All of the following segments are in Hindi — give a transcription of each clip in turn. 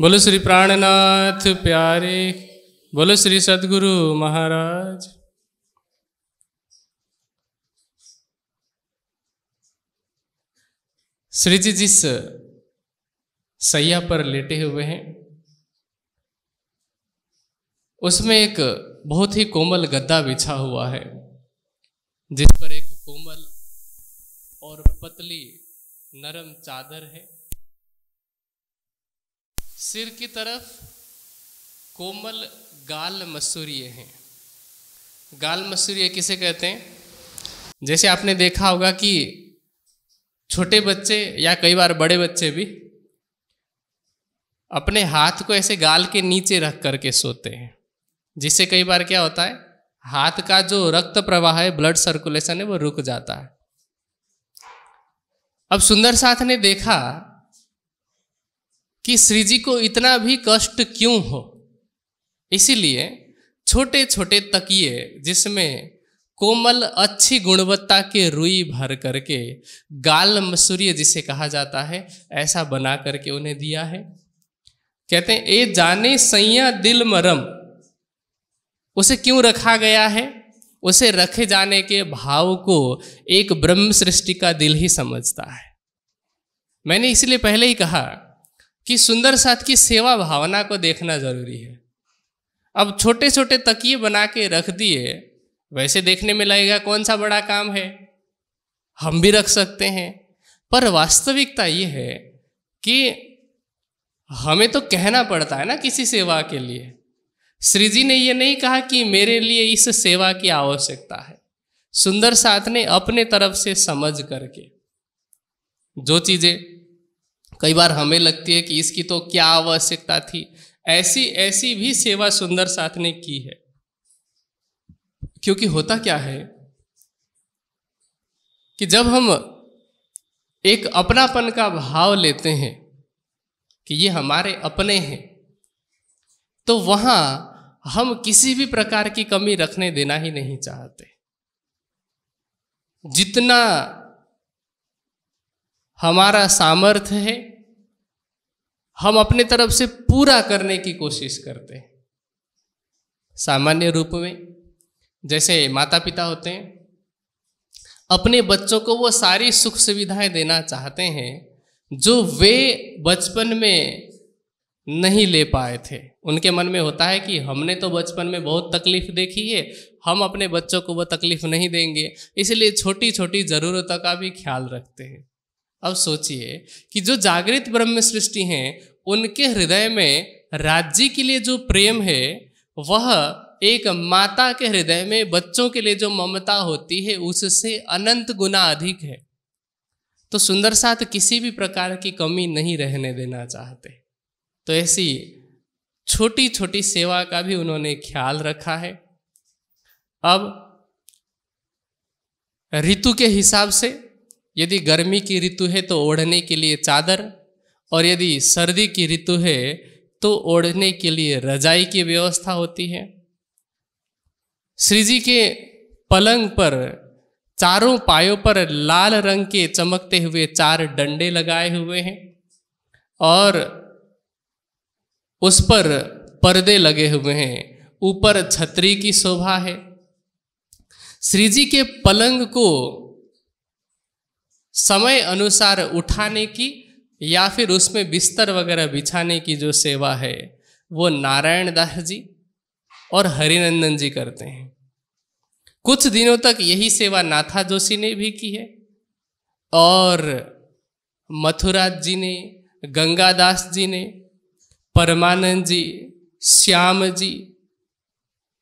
बोलो श्री प्राणनाथ प्यारे बोलो श्री सदगुरु महाराज श्री जी जिस सैया पर लेटे हुए हैं उसमें एक बहुत ही कोमल गद्दा बिछा हुआ है जिस पर एक कोमल और पतली नरम चादर है सिर की तरफ कोमल गाल मसूरी हैं गाल मसूरी किसे कहते हैं जैसे आपने देखा होगा कि छोटे बच्चे या कई बार बड़े बच्चे भी अपने हाथ को ऐसे गाल के नीचे रख करके सोते हैं जिससे कई बार क्या होता है हाथ का जो रक्त प्रवाह है ब्लड सर्कुलेशन है वो रुक जाता है अब सुंदर साथ ने देखा कि श्री जी को इतना भी कष्ट क्यों हो इसीलिए छोटे छोटे तकिए जिसमें कोमल अच्छी गुणवत्ता के रुई भर करके गाल सूर्य जिसे कहा जाता है ऐसा बना करके उन्हें दिया है कहते हैं ए जाने सैया दिल मरम उसे क्यों रखा गया है उसे रखे जाने के भाव को एक ब्रह्म सृष्टि का दिल ही समझता है मैंने इसलिए पहले ही कहा कि सुंदर साथ की सेवा भावना को देखना जरूरी है अब छोटे छोटे तकिए बना के रख दिए वैसे देखने में लगेगा कौन सा बड़ा काम है हम भी रख सकते हैं पर वास्तविकता ये है कि हमें तो कहना पड़ता है ना किसी सेवा के लिए श्री जी ने यह नहीं कहा कि मेरे लिए इस सेवा की आवश्यकता है सुंदर साथ ने अपने तरफ से समझ करके जो चीज़ें कई बार हमें लगती है कि इसकी तो क्या आवश्यकता थी ऐसी ऐसी भी सेवा सुंदर साथ ने की है क्योंकि होता क्या है कि जब हम एक अपनापन का भाव लेते हैं कि ये हमारे अपने हैं तो वहां हम किसी भी प्रकार की कमी रखने देना ही नहीं चाहते जितना हमारा सामर्थ्य है हम अपने तरफ से पूरा करने की कोशिश करते हैं सामान्य रूप में जैसे माता पिता होते हैं अपने बच्चों को वो सारी सुख सुविधाएं देना चाहते हैं जो वे बचपन में नहीं ले पाए थे उनके मन में होता है कि हमने तो बचपन में बहुत तकलीफ देखी है हम अपने बच्चों को वो तकलीफ नहीं देंगे इसलिए छोटी छोटी ज़रूरतों का भी ख्याल रखते हैं अब सोचिए कि जो जागृत ब्रह्म सृष्टि हैं उनके हृदय में राज्य के लिए जो प्रेम है वह एक माता के हृदय में बच्चों के लिए जो ममता होती है उससे अनंत गुना अधिक है तो सुंदर साथ किसी भी प्रकार की कमी नहीं रहने देना चाहते तो ऐसी छोटी छोटी सेवा का भी उन्होंने ख्याल रखा है अब ऋतु के हिसाब से यदि गर्मी की ऋतु है तो ओढ़ने के लिए चादर और यदि सर्दी की ऋतु है तो ओढ़ने के लिए रजाई की व्यवस्था होती है श्री जी के पलंग पर चारों पायों पर लाल रंग के चमकते हुए चार डंडे लगाए हुए हैं और उस पर पर्दे लगे हुए हैं ऊपर छतरी की शोभा है श्री जी के पलंग को समय अनुसार उठाने की या फिर उसमें बिस्तर वगैरह बिछाने की जो सेवा है वो नारायण दास जी और हरिनंदन जी करते हैं कुछ दिनों तक यही सेवा नाथा जोशी ने भी की है और मथुराज जी ने गंगादास जी ने परमानंद जी श्याम जी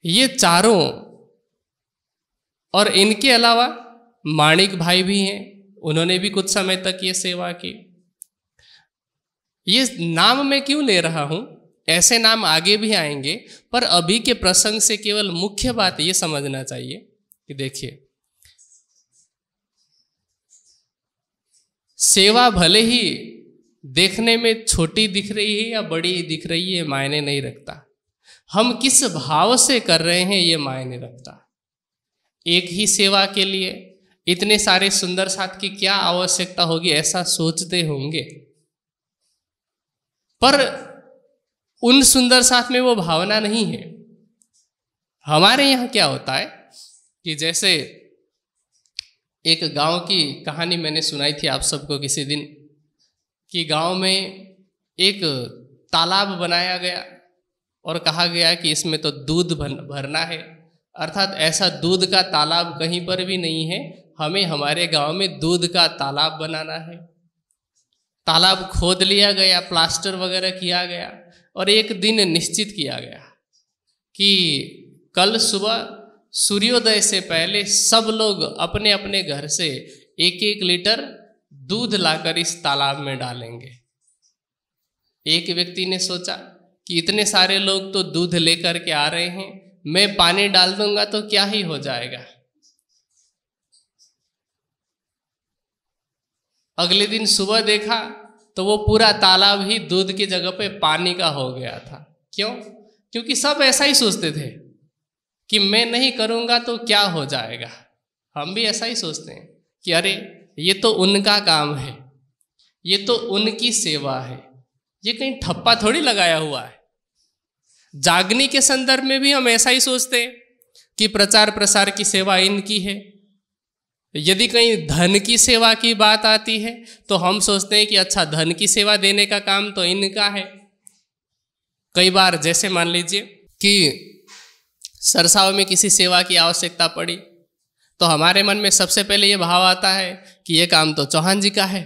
ये चारों और इनके अलावा माणिक भाई भी हैं उन्होंने भी कुछ समय तक ये सेवा की ये नाम मैं क्यों ले रहा हूं ऐसे नाम आगे भी आएंगे पर अभी के प्रसंग से केवल मुख्य बात ये समझना चाहिए कि देखिए सेवा भले ही देखने में छोटी दिख रही है या बड़ी दिख रही है मायने नहीं रखता हम किस भाव से कर रहे हैं ये मायने रखता एक ही सेवा के लिए इतने सारे सुंदर साथ की क्या आवश्यकता होगी ऐसा सोचते होंगे पर उन सुंदर साथ में वो भावना नहीं है हमारे यहाँ क्या होता है कि जैसे एक गांव की कहानी मैंने सुनाई थी आप सबको किसी दिन कि गांव में एक तालाब बनाया गया और कहा गया कि इसमें तो दूध भरना है अर्थात ऐसा दूध का तालाब कहीं पर भी नहीं है हमें हमारे गांव में दूध का तालाब बनाना है तालाब खोद लिया गया प्लास्टर वगैरह किया गया और एक दिन निश्चित किया गया कि कल सुबह सूर्योदय से पहले सब लोग अपने अपने घर से एक एक लीटर दूध लाकर इस तालाब में डालेंगे एक व्यक्ति ने सोचा कि इतने सारे लोग तो दूध लेकर के आ रहे हैं मैं पानी डाल दूंगा तो क्या ही हो जाएगा अगले दिन सुबह देखा तो वो पूरा तालाब ही दूध की जगह पे पानी का हो गया था क्यों क्योंकि सब ऐसा ही सोचते थे कि मैं नहीं करूँगा तो क्या हो जाएगा हम भी ऐसा ही सोचते हैं कि अरे ये तो उनका काम है ये तो उनकी सेवा है ये कहीं ठप्पा थोड़ी लगाया हुआ है जागनी के संदर्भ में भी हम ऐसा ही सोचते हैं कि प्रचार प्रसार की सेवा इनकी है यदि कहीं धन की सेवा की बात आती है तो हम सोचते हैं कि अच्छा धन की सेवा देने का काम तो इनका है कई बार जैसे मान लीजिए कि सरसाव में किसी सेवा की आवश्यकता पड़ी तो हमारे मन में सबसे पहले ये भाव आता है कि ये काम तो चौहान जी का है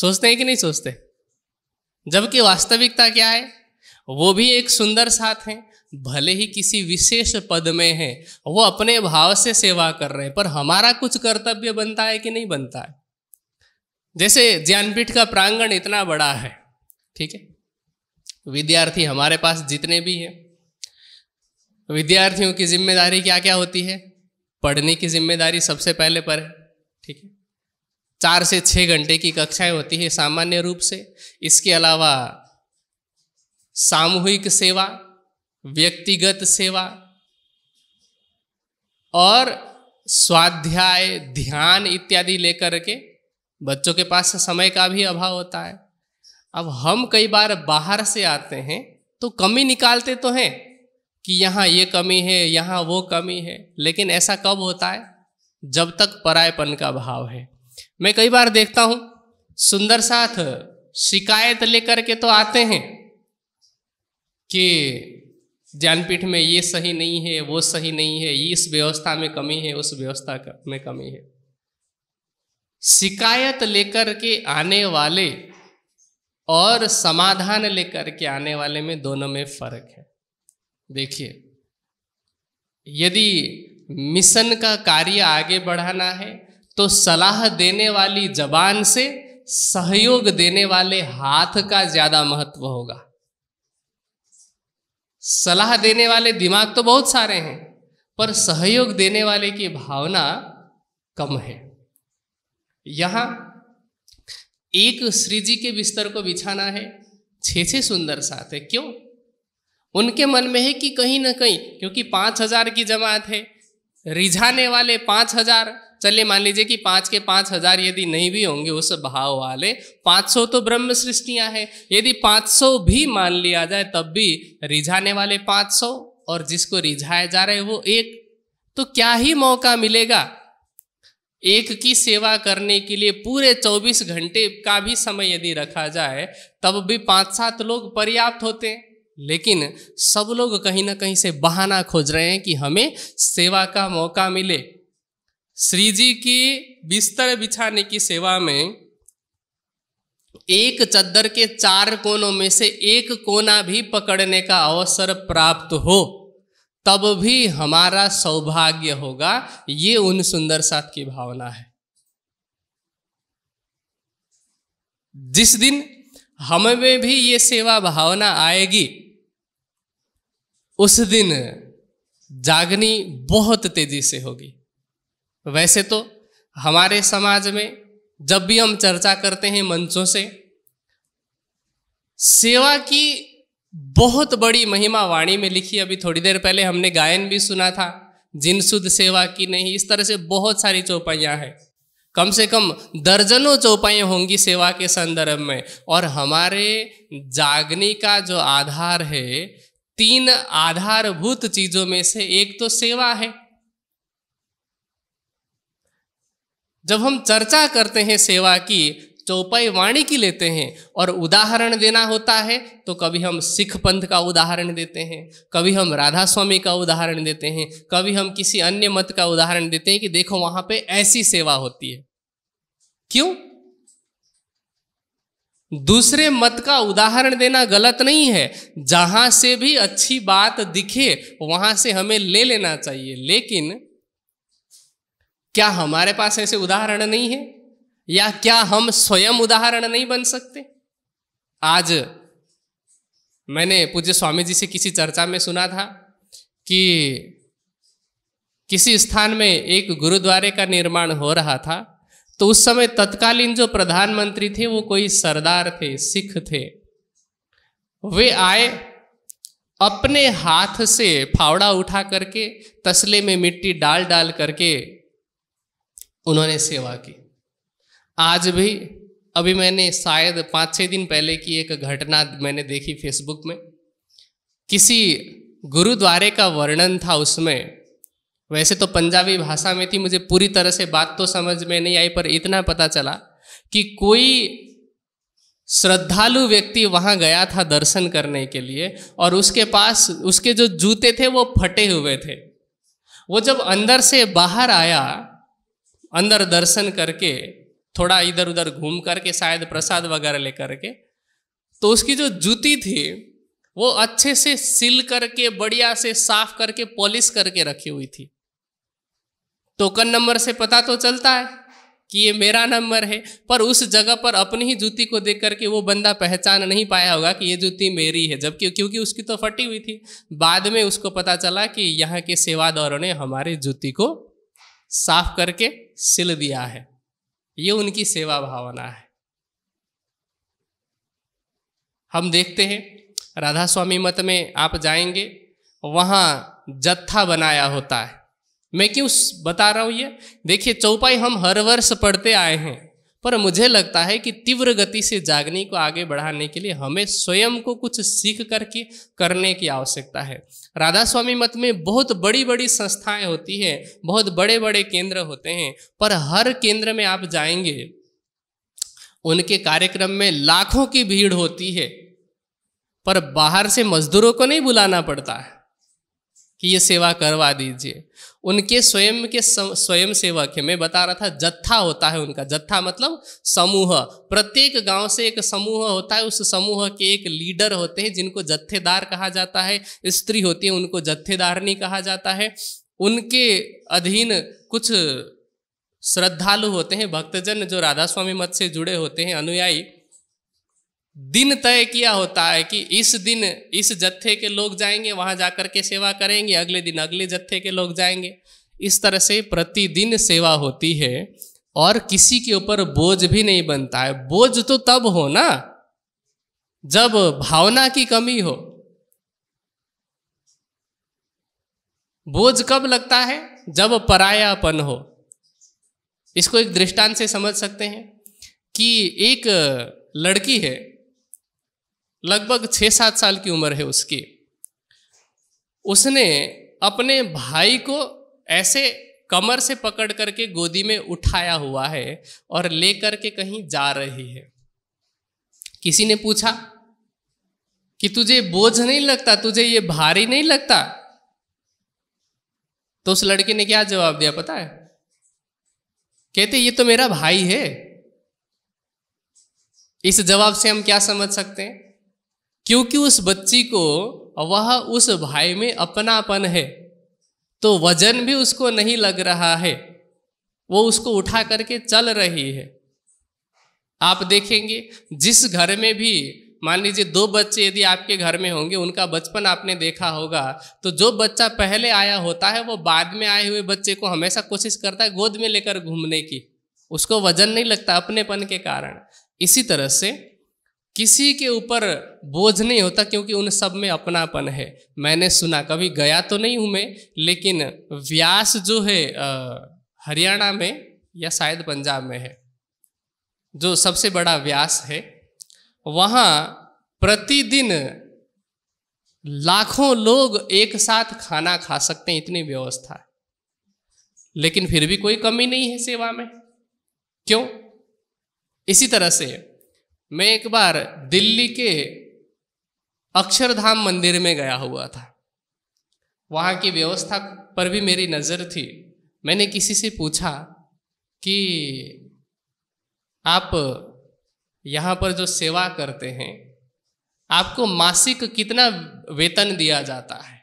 सोचते हैं कि नहीं सोचते जबकि वास्तविकता क्या है वो भी एक सुंदर साथ हैं भले ही किसी विशेष पद में है वो अपने भाव से सेवा कर रहे हैं पर हमारा कुछ कर्तव्य बनता है कि नहीं बनता है जैसे ज्ञानपीठ का प्रांगण इतना बड़ा है ठीक है विद्यार्थी हमारे पास जितने भी हैं विद्यार्थियों की जिम्मेदारी क्या क्या होती है पढ़ने की जिम्मेदारी सबसे पहले पर है ठीक है चार से छः घंटे की कक्षाएं होती है सामान्य रूप से इसके अलावा सामूहिक सेवा व्यक्तिगत सेवा और स्वाध्याय ध्यान इत्यादि लेकर के बच्चों के पास समय का भी अभाव होता है अब हम कई बार बाहर से आते हैं तो कमी निकालते तो हैं कि यहाँ ये कमी है यहाँ वो कमी है लेकिन ऐसा कब होता है जब तक परायपन का भाव है मैं कई बार देखता हूँ सुंदर साथ शिकायत लेकर के तो आते हैं कि ज्ञानपीठ में ये सही नहीं है वो सही नहीं है इस व्यवस्था में कमी है उस व्यवस्था में कमी है शिकायत लेकर के आने वाले और समाधान लेकर के आने वाले में दोनों में फर्क है देखिए यदि मिशन का कार्य आगे बढ़ाना है तो सलाह देने वाली जबान से सहयोग देने वाले हाथ का ज़्यादा महत्व होगा सलाह देने वाले दिमाग तो बहुत सारे हैं पर सहयोग देने वाले की भावना कम है यहां एक श्री जी के बिस्तर को बिछाना है छे छे सुंदर साथ है क्यों उनके मन में है कि कहीं ना कहीं क्योंकि पांच हजार की जमात है रिझाने वाले पांच हजार चलिए मान लीजिए कि पाँच के पाँच हजार यदि नहीं भी होंगे उस भाव वाले पांच सौ तो ब्रह्म सृष्टियाँ हैं यदि पांच सौ भी मान लिया जाए तब भी रिझाने वाले पांच सौ और जिसको रिझाया जा रहा है वो एक तो क्या ही मौका मिलेगा एक की सेवा करने के लिए पूरे 24 घंटे का भी समय यदि रखा जाए तब भी पांच सात लोग पर्याप्त होते हैं लेकिन सब लोग कहीं ना कहीं से बहाना खोज रहे हैं कि हमें सेवा का मौका मिले श्री जी की बिस्तर बिछाने की सेवा में एक चद्दर के चार कोनों में से एक कोना भी पकड़ने का अवसर प्राप्त हो तब भी हमारा सौभाग्य होगा ये उन सुंदर साथ की भावना है जिस दिन हमें भी ये सेवा भावना आएगी उस दिन जागनी बहुत तेजी से होगी वैसे तो हमारे समाज में जब भी हम चर्चा करते हैं मंचों से सेवा की बहुत बड़ी महिमा वाणी में लिखी अभी थोड़ी देर पहले हमने गायन भी सुना था जिन शुद्ध सेवा की नहीं इस तरह से बहुत सारी चौपाइयाँ हैं कम से कम दर्जनों चौपाइयाँ होंगी सेवा के संदर्भ में और हमारे जागने का जो आधार है तीन आधारभूत चीज़ों में से एक तो सेवा है जब हम चर्चा करते हैं सेवा की चौपाई तो वाणी की लेते हैं और उदाहरण देना होता है तो कभी हम सिख पंथ का उदाहरण देते हैं कभी हम राधा स्वामी का उदाहरण देते हैं कभी हम किसी अन्य मत का उदाहरण देते हैं कि देखो वहां पे ऐसी सेवा होती है क्यों दूसरे मत का उदाहरण देना गलत नहीं है जहां से भी अच्छी बात दिखे वहां से हमें ले लेना चाहिए लेकिन क्या हमारे पास ऐसे उदाहरण नहीं है या क्या हम स्वयं उदाहरण नहीं बन सकते आज मैंने पूज्य स्वामी जी से किसी चर्चा में सुना था कि किसी स्थान में एक गुरुद्वारे का निर्माण हो रहा था तो उस समय तत्कालीन जो प्रधानमंत्री थे वो कोई सरदार थे सिख थे वे आए अपने हाथ से फावड़ा उठा करके तसले में मिट्टी डाल डाल करके उन्होंने सेवा की आज भी अभी मैंने शायद पाँच छः दिन पहले की एक घटना मैंने देखी फेसबुक में किसी गुरुद्वारे का वर्णन था उसमें वैसे तो पंजाबी भाषा में थी मुझे पूरी तरह से बात तो समझ में नहीं आई पर इतना पता चला कि कोई श्रद्धालु व्यक्ति वहाँ गया था दर्शन करने के लिए और उसके पास उसके जो जूते थे वो फटे हुए थे वो जब अंदर से बाहर आया अंदर दर्शन करके थोड़ा इधर उधर घूम करके शायद प्रसाद वगैरह लेकर के तो उसकी जो जूती थी वो अच्छे से सिल करके बढ़िया से साफ करके पॉलिश करके रखी हुई थी टोकन नंबर से पता तो चलता है कि ये मेरा नंबर है पर उस जगह पर अपनी ही जूती को देख करके वो बंदा पहचान नहीं पाया होगा कि ये जूती मेरी है जबकि क्योंकि उसकी तो फटी हुई थी बाद में उसको पता चला कि यहाँ के सेवादारों ने हमारी जूती को साफ करके सिल दिया है ये उनकी सेवा भावना है हम देखते हैं राधा स्वामी मत में आप जाएंगे वहाँ जत्था बनाया होता है मैं क्यों बता रहा हूँ ये देखिए चौपाई हम हर वर्ष पढ़ते आए हैं पर मुझे लगता है कि तीव्र गति से जागनी को आगे बढ़ाने के लिए हमें स्वयं को कुछ सीख करके करने की आवश्यकता है राधा स्वामी मत में बहुत बड़ी बड़ी संस्थाएं होती हैं बहुत बड़े बड़े केंद्र होते हैं पर हर केंद्र में आप जाएंगे उनके कार्यक्रम में लाखों की भीड़ होती है पर बाहर से मजदूरों को नहीं बुलाना पड़ता है कि ये सेवा करवा दीजिए उनके स्वयं के स्वयं सेवक है मैं बता रहा था जत्था होता है उनका जत्था मतलब समूह प्रत्येक गांव से एक समूह होता है उस समूह के एक लीडर होते हैं जिनको जत्थेदार कहा जाता है स्त्री होती है उनको जत्थेदारनी कहा जाता है उनके अधीन कुछ श्रद्धालु होते हैं भक्तजन जो राधा स्वामी मत से जुड़े होते हैं अनुयायी दिन तय किया होता है कि इस दिन इस जत्थे के लोग जाएंगे वहां जाकर के सेवा करेंगे अगले दिन अगले जत्थे के लोग जाएंगे इस तरह से प्रतिदिन सेवा होती है और किसी के ऊपर बोझ भी नहीं बनता है बोझ तो तब हो ना जब भावना की कमी हो बोझ कब लगता है जब परायापन हो इसको एक दृष्टांत से समझ सकते हैं कि एक लड़की है लगभग छः सात साल की उम्र है उसकी उसने अपने भाई को ऐसे कमर से पकड़ करके गोदी में उठाया हुआ है और लेकर के कहीं जा रही है किसी ने पूछा कि तुझे बोझ नहीं लगता तुझे ये भारी नहीं लगता तो उस लड़के ने क्या जवाब दिया पता है कहते ये तो मेरा भाई है इस जवाब से हम क्या समझ सकते हैं क्योंकि उस बच्ची को वह उस भाई में अपनापन है तो वजन भी उसको नहीं लग रहा है वो उसको उठा करके चल रही है आप देखेंगे जिस घर में भी मान लीजिए दो बच्चे यदि आपके घर में होंगे उनका बचपन आपने देखा होगा तो जो बच्चा पहले आया होता है वो बाद में आए हुए बच्चे को हमेशा कोशिश करता है गोद में लेकर घूमने की उसको वजन नहीं लगता अपनेपन के कारण इसी तरह से किसी के ऊपर बोझ नहीं होता क्योंकि उन सब में अपनापन है मैंने सुना कभी गया तो नहीं हूँ मैं लेकिन व्यास जो है हरियाणा में या शायद पंजाब में है जो सबसे बड़ा व्यास है वहाँ प्रतिदिन लाखों लोग एक साथ खाना खा सकते हैं इतनी व्यवस्था है लेकिन फिर भी कोई कमी नहीं है सेवा में क्यों इसी तरह से मैं एक बार दिल्ली के अक्षरधाम मंदिर में गया हुआ था वहाँ की व्यवस्था पर भी मेरी नज़र थी मैंने किसी से पूछा कि आप यहाँ पर जो सेवा करते हैं आपको मासिक कितना वेतन दिया जाता है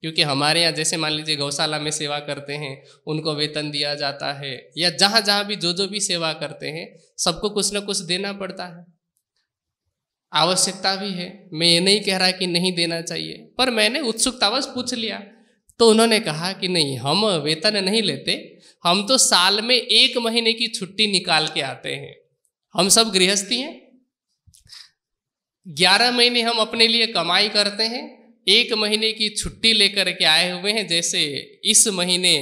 क्योंकि हमारे यहाँ जैसे मान लीजिए गौशाला में सेवा करते हैं उनको वेतन दिया जाता है या जहाँ जहाँ भी जो जो भी सेवा करते हैं सबको कुछ ना कुछ देना पड़ता है आवश्यकता भी है मैं ये नहीं कह रहा कि नहीं देना चाहिए पर मैंने उत्सुकतावश पूछ लिया तो उन्होंने कहा कि नहीं हम वेतन नहीं लेते हम तो साल में एक महीने की छुट्टी निकाल के आते हैं हम सब गृहस्थी हैं ग्यारह महीने हम अपने लिए कमाई करते हैं एक महीने की छुट्टी लेकर के आए हुए हैं जैसे इस महीने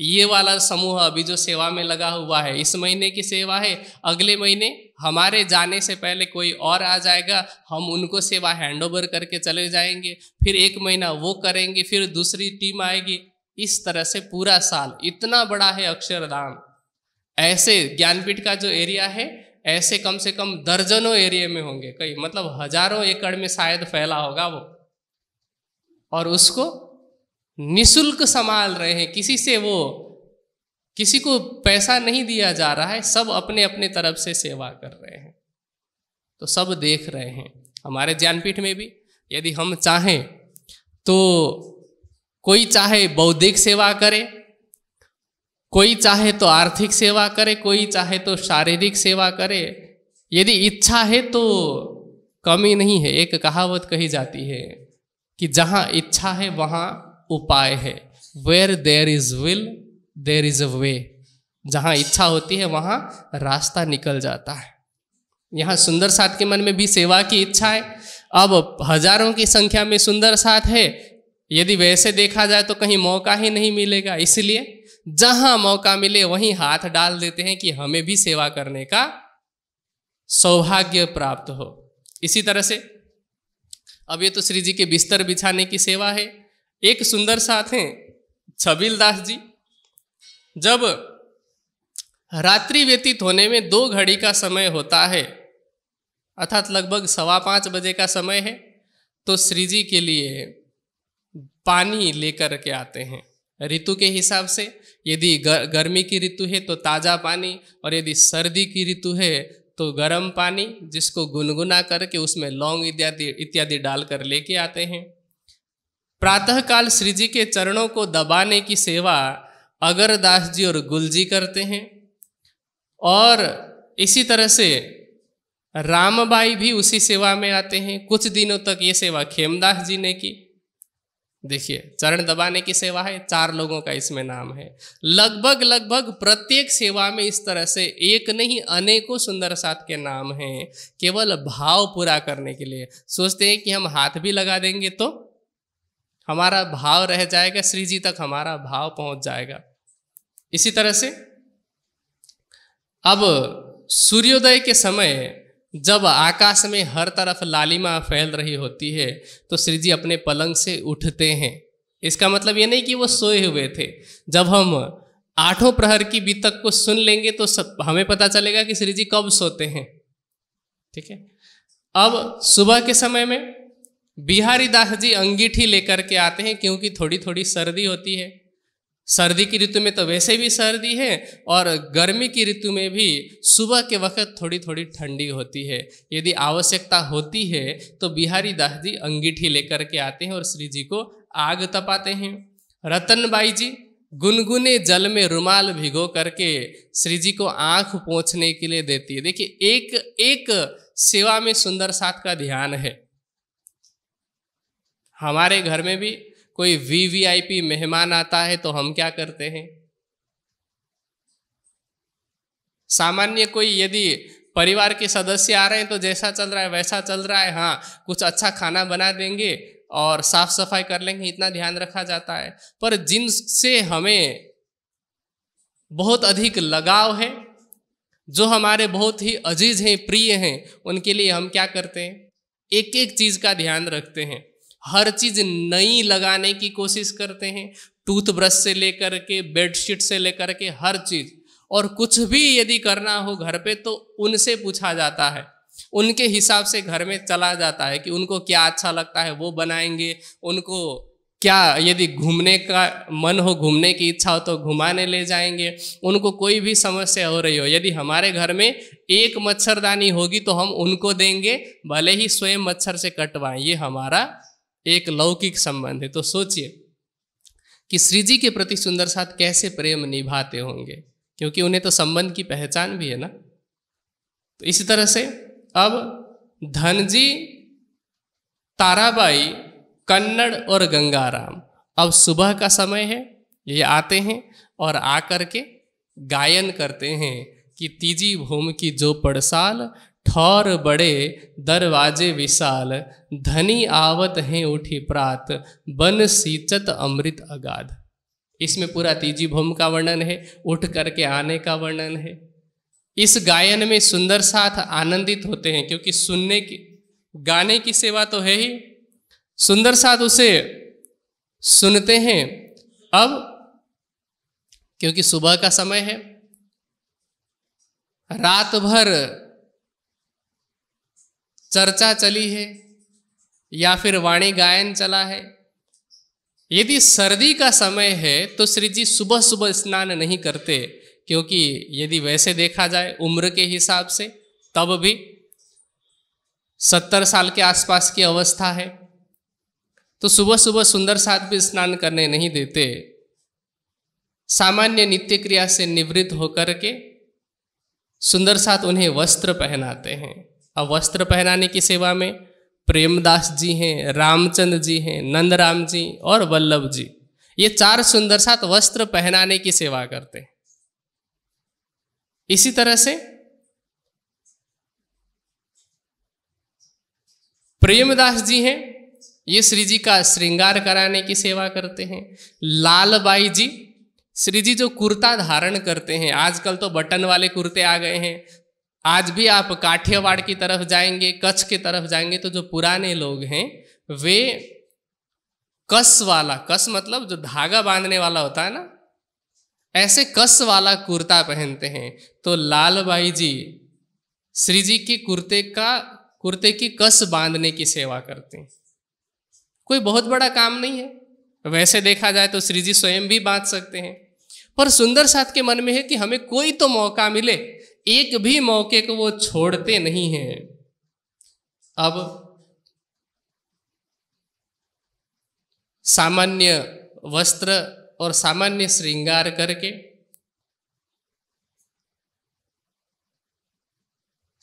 ये वाला समूह अभी जो सेवा में लगा हुआ है इस महीने की सेवा है अगले महीने हमारे जाने से पहले कोई और आ जाएगा हम उनको सेवा हैंडओवर करके चले जाएंगे फिर एक महीना वो करेंगे फिर दूसरी टीम आएगी इस तरह से पूरा साल इतना बड़ा है अक्षरधाम ऐसे ज्ञानपीठ का जो एरिया है ऐसे कम से कम दर्जनों एरिया में होंगे कई मतलब हजारों एकड़ में शायद फैला होगा वो और उसको निशुल्क संभाल रहे हैं किसी से वो किसी को पैसा नहीं दिया जा रहा है सब अपने अपने तरफ से सेवा कर रहे हैं तो सब देख रहे हैं हमारे ज्ञानपीठ में भी यदि हम चाहें तो कोई चाहे बौद्धिक सेवा करे कोई चाहे तो आर्थिक सेवा करे कोई चाहे तो शारीरिक सेवा करे यदि इच्छा है तो कमी नहीं है एक कहावत कही जाती है कि जहाँ इच्छा है वहाँ उपाय है where there is will there is a way जहाँ इच्छा होती है वहाँ रास्ता निकल जाता है यहाँ सुंदर साथ के मन में भी सेवा की इच्छा है अब हजारों की संख्या में सुंदर साथ है यदि वैसे देखा जाए तो कहीं मौका ही नहीं मिलेगा इसलिए जहाँ मौका मिले वहीं हाथ डाल देते हैं कि हमें भी सेवा करने का सौभाग्य प्राप्त हो इसी तरह से अब ये तो श्री जी के बिस्तर बिछाने की सेवा है एक सुंदर साथ हैं छबील दास जी जब रात्रि व्यतीत होने में दो घड़ी का समय होता है अर्थात लगभग सवा पाँच बजे का समय है तो श्री जी के लिए पानी लेकर के आते हैं ऋतु के हिसाब से यदि गर्मी की ऋतु है तो ताज़ा पानी और यदि सर्दी की ऋतु है तो गर्म पानी जिसको गुनगुना करके उसमें लौंग इत्यादि इत्यादि डालकर लेके आते हैं प्रातःकाल श्री जी के चरणों को दबाने की सेवा अगर दास जी और गुल जी करते हैं और इसी तरह से रामबाई भी उसी सेवा में आते हैं कुछ दिनों तक ये सेवा खेमदास जी ने की देखिए चरण दबाने की सेवा है चार लोगों का इसमें नाम है लगभग लगभग प्रत्येक सेवा में इस तरह से एक नहीं अनेकों सुंदर साथ के नाम हैं केवल भाव पूरा करने के लिए सोचते हैं कि हम हाथ भी लगा देंगे तो हमारा भाव रह जाएगा श्री जी तक हमारा भाव पहुंच जाएगा इसी तरह से अब सूर्योदय के समय जब आकाश में हर तरफ लालिमा फैल रही होती है तो श्री जी अपने पलंग से उठते हैं इसका मतलब ये नहीं कि वो सोए हुए थे जब हम आठों प्रहर की बीतक को सुन लेंगे तो सब हमें पता चलेगा कि श्री जी कब सोते हैं ठीक है अब सुबह के समय में बिहारी दास जी अंगीठी लेकर के आते हैं क्योंकि थोड़ी थोड़ी सर्दी होती है सर्दी की ऋतु में तो वैसे भी सर्दी है और गर्मी की ऋतु में भी सुबह के वक्त थोड़ी थोड़ी ठंडी होती है यदि आवश्यकता होती है तो बिहारी दास जी अंगीठी लेकर के आते हैं और श्री जी को आग तपाते हैं रतन बाई जी गुनगुने जल में रुमाल भिगो करके श्री जी को आंख पोंछने के लिए देती है देखिए एक एक सेवा में सुंदर साथ का ध्यान है हमारे घर में भी कोई वीवीआईपी मेहमान आता है तो हम क्या करते हैं सामान्य कोई यदि परिवार के सदस्य आ रहे हैं तो जैसा चल रहा है वैसा चल रहा है हाँ कुछ अच्छा खाना बना देंगे और साफ सफाई कर लेंगे इतना ध्यान रखा जाता है पर जिनसे हमें बहुत अधिक लगाव है जो हमारे बहुत ही अजीज हैं प्रिय हैं उनके लिए हम क्या करते हैं एक एक चीज़ का ध्यान रखते हैं हर चीज नई लगाने की कोशिश करते हैं टूथब्रश से लेकर के बेडशीट से लेकर के हर चीज और कुछ भी यदि करना हो घर पे तो उनसे पूछा जाता है उनके हिसाब से घर में चला जाता है कि उनको क्या अच्छा लगता है वो बनाएंगे उनको क्या यदि घूमने का मन हो घूमने की इच्छा हो तो घुमाने ले जाएंगे उनको कोई भी समस्या हो रही हो यदि हमारे घर में एक मच्छरदानी होगी तो हम उनको देंगे भले ही स्वयं मच्छर से कटवाएं ये हमारा एक लौकिक संबंध है तो सोचिए कि श्री जी के प्रति सुंदर साथ कैसे प्रेम निभाते होंगे क्योंकि उन्हें तो संबंध की पहचान भी है ना तो इसी तरह से अब धनजी ताराबाई कन्नड़ और गंगाराम अब सुबह का समय है ये आते हैं और आकर के गायन करते हैं कि तीजी भूमि की जो पड़साल ठौर बड़े दरवाजे विशाल धनी आवत हैं उठी प्रात बन सीचत अमृत अगाध इसमें पूरा तीजी भूम का वर्णन है उठ करके आने का वर्णन है इस गायन में सुंदर साथ आनंदित होते हैं क्योंकि सुनने की गाने की सेवा तो है ही सुंदर साथ उसे सुनते हैं अब क्योंकि सुबह का समय है रात भर चर्चा चली है या फिर वाणी गायन चला है यदि सर्दी का समय है तो श्री जी सुबह सुबह स्नान नहीं करते क्योंकि यदि वैसे देखा जाए उम्र के हिसाब से तब भी सत्तर साल के आसपास की अवस्था है तो सुबह सुबह सुंदर साथ भी स्नान करने नहीं देते सामान्य नित्य क्रिया से निवृत्त होकर के सुंदर साथ उन्हें वस्त्र पहनाते हैं वस्त्र पहनाने की सेवा में प्रेमदास जी हैं रामचंद्र जी हैं नंदराम जी और वल्लभ जी ये चार सुंदर सात वस्त्र पहनाने की सेवा करते हैं इसी तरह से प्रेमदास जी हैं ये श्री जी का श्रृंगार कराने की सेवा करते हैं लालबाई जी श्री जी जो कुर्ता धारण करते हैं आजकल तो बटन वाले कुर्ते आ गए हैं आज भी आप काठियावाड़ की तरफ जाएंगे कच्छ की तरफ जाएंगे तो जो पुराने लोग हैं वे कस वाला कस मतलब जो धागा बांधने वाला होता है ना ऐसे कस वाला कुर्ता पहनते हैं तो लाल बाई जी श्री जी के कुर्ते का कुर्ते की कस बांधने की सेवा करते हैं कोई बहुत बड़ा काम नहीं है वैसे देखा जाए तो श्री जी स्वयं भी बांध सकते हैं पर सुंदर साथ के मन में है कि हमें कोई तो मौका मिले एक भी मौके को वो छोड़ते नहीं हैं अब सामान्य वस्त्र और सामान्य श्रृंगार करके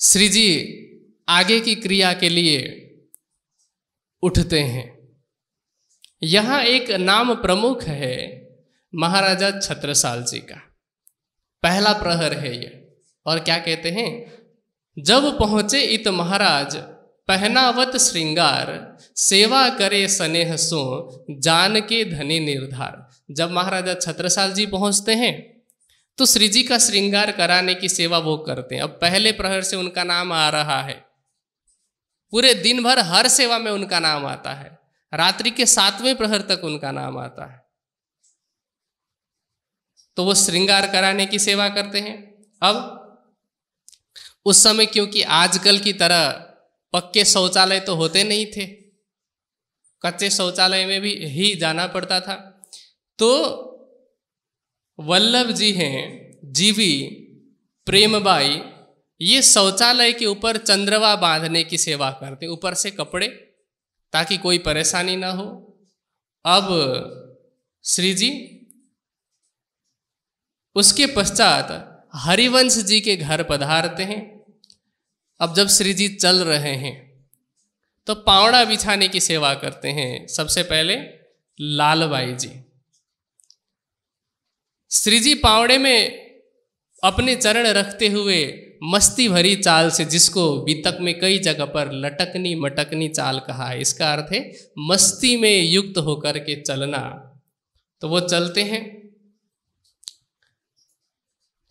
श्री जी आगे की क्रिया के लिए उठते हैं यहां एक नाम प्रमुख है महाराजा छत्रसाल जी का पहला प्रहर है यह और क्या कहते हैं जब पहुँचे इत महाराज पहनावत श्रृंगार सेवा करे स्नेह सो जान के धने निर्धार जब महाराजा छत्रसाल जी पहुँचते हैं तो श्री जी का श्रृंगार कराने की सेवा वो करते हैं अब पहले प्रहर से उनका नाम आ रहा है पूरे दिन भर हर सेवा में उनका नाम आता है रात्रि के सातवें प्रहर तक उनका नाम आता है तो वो श्रृंगार कराने की सेवा करते हैं अब उस समय क्योंकि आजकल की तरह पक्के शौचालय तो होते नहीं थे कच्चे शौचालय में भी ही जाना पड़ता था तो वल्लभ जी हैं जीवी प्रेमबाई ये शौचालय के ऊपर चंद्रवा बांधने की सेवा करते ऊपर से कपड़े ताकि कोई परेशानी ना हो अब श्री जी उसके पश्चात हरिवंश जी के घर पधारते हैं अब जब श्री जी चल रहे हैं तो पावड़ा बिछाने की सेवा करते हैं सबसे पहले लालबाई जी श्री जी पावड़े में अपने चरण रखते हुए मस्ती भरी चाल से जिसको बीतक में कई जगह पर लटकनी मटकनी चाल कहा है इसका अर्थ है मस्ती में युक्त होकर के चलना तो वो चलते हैं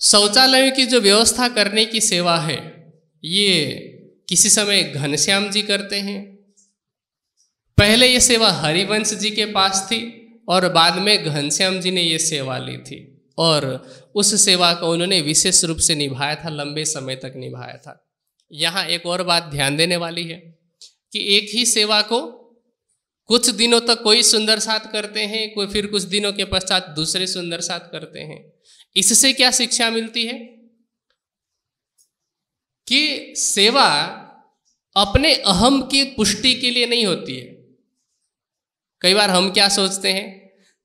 शौचालय की जो व्यवस्था करने की सेवा है ये किसी समय घनश्याम जी करते हैं पहले ये सेवा हरिवंश जी के पास थी और बाद में घनश्याम जी ने ये सेवा ली थी और उस सेवा को उन्होंने विशेष रूप से निभाया था लंबे समय तक निभाया था यहाँ एक और बात ध्यान देने वाली है कि एक ही सेवा को कुछ दिनों तक कोई सुंदर साथ करते हैं कोई फिर कुछ दिनों के पश्चात दूसरे सुंदर साथ करते हैं इससे क्या शिक्षा मिलती है कि सेवा अपने अहम की पुष्टि के लिए नहीं होती है कई बार हम क्या सोचते हैं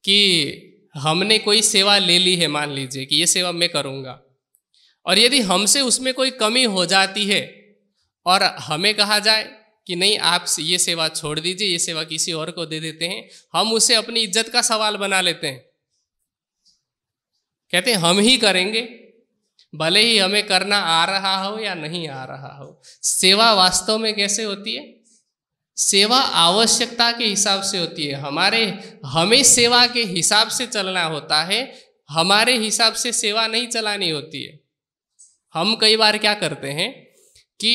कि हमने कोई सेवा ले ली है मान लीजिए कि ये सेवा मैं करूंगा और यदि हमसे उसमें कोई कमी हो जाती है और हमें कहा जाए कि नहीं आप ये सेवा छोड़ दीजिए ये सेवा किसी और को दे देते हैं हम उसे अपनी इज्जत का सवाल बना लेते हैं कहते हम ही करेंगे भले ही हमें करना आ रहा हो या नहीं आ रहा हो सेवा वास्तव में कैसे होती है सेवा आवश्यकता के हिसाब से होती है हमारे हमें सेवा के हिसाब से चलना होता है हमारे हिसाब से सेवा नहीं चलानी होती है हम कई बार क्या करते हैं कि